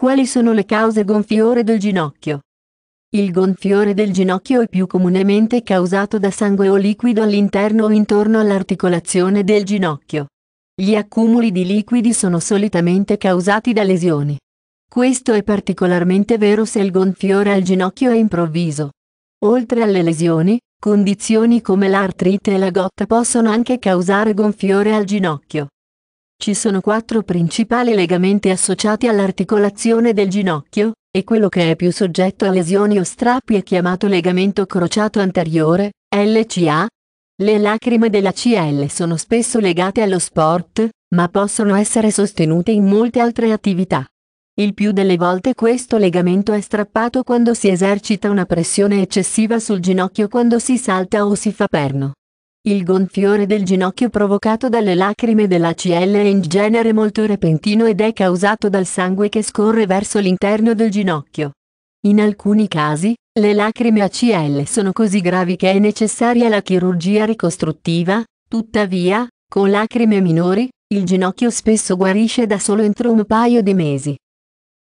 Quali sono le cause gonfiore del ginocchio? Il gonfiore del ginocchio è più comunemente causato da sangue o liquido all'interno o intorno all'articolazione del ginocchio. Gli accumuli di liquidi sono solitamente causati da lesioni. Questo è particolarmente vero se il gonfiore al ginocchio è improvviso. Oltre alle lesioni, condizioni come l'artrite e la gotta possono anche causare gonfiore al ginocchio. Ci sono quattro principali legamenti associati all'articolazione del ginocchio, e quello che è più soggetto a lesioni o strappi è chiamato legamento crociato anteriore, LCA. Le lacrime della CL sono spesso legate allo sport, ma possono essere sostenute in molte altre attività. Il più delle volte questo legamento è strappato quando si esercita una pressione eccessiva sul ginocchio quando si salta o si fa perno. Il gonfiore del ginocchio provocato dalle lacrime dell'ACL è in genere molto repentino ed è causato dal sangue che scorre verso l'interno del ginocchio. In alcuni casi, le lacrime ACL sono così gravi che è necessaria la chirurgia ricostruttiva, tuttavia, con lacrime minori, il ginocchio spesso guarisce da solo entro un paio di mesi.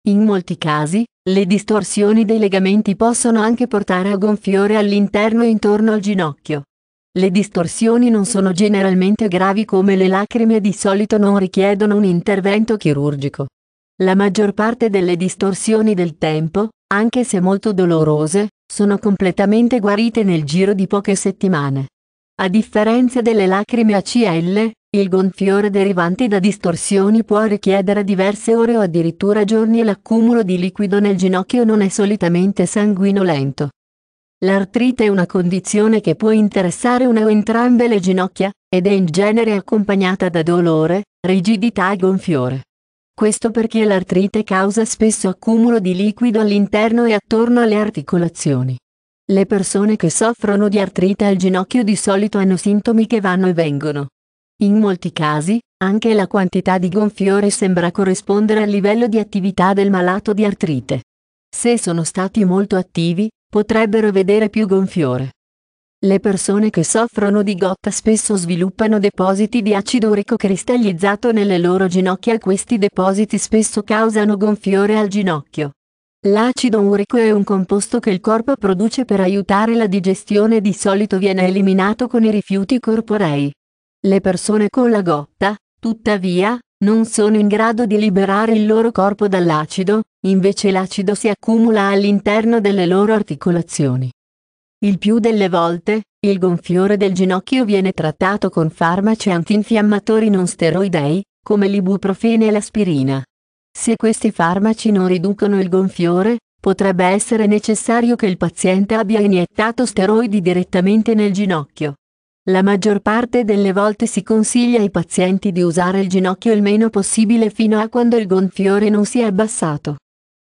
In molti casi, le distorsioni dei legamenti possono anche portare a gonfiore all'interno e intorno al ginocchio. Le distorsioni non sono generalmente gravi come le lacrime e di solito non richiedono un intervento chirurgico. La maggior parte delle distorsioni del tempo, anche se molto dolorose, sono completamente guarite nel giro di poche settimane. A differenza delle lacrime ACL, il gonfiore derivante da distorsioni può richiedere diverse ore o addirittura giorni e l'accumulo di liquido nel ginocchio non è solitamente sanguinolento. L'artrite è una condizione che può interessare una o entrambe le ginocchia, ed è in genere accompagnata da dolore, rigidità e gonfiore. Questo perché l'artrite causa spesso accumulo di liquido all'interno e attorno alle articolazioni. Le persone che soffrono di artrite al ginocchio di solito hanno sintomi che vanno e vengono. In molti casi, anche la quantità di gonfiore sembra corrispondere al livello di attività del malato di artrite. Se sono stati molto attivi, potrebbero vedere più gonfiore. Le persone che soffrono di gotta spesso sviluppano depositi di acido urico cristallizzato nelle loro ginocchia e questi depositi spesso causano gonfiore al ginocchio. L'acido urico è un composto che il corpo produce per aiutare la digestione e di solito viene eliminato con i rifiuti corporei. Le persone con la gotta, tuttavia, non sono in grado di liberare il loro corpo dall'acido, invece l'acido si accumula all'interno delle loro articolazioni. Il più delle volte, il gonfiore del ginocchio viene trattato con farmaci antinfiammatori non steroidei, come l'ibuprofene e l'aspirina. Se questi farmaci non riducono il gonfiore, potrebbe essere necessario che il paziente abbia iniettato steroidi direttamente nel ginocchio. La maggior parte delle volte si consiglia ai pazienti di usare il ginocchio il meno possibile fino a quando il gonfiore non si è abbassato.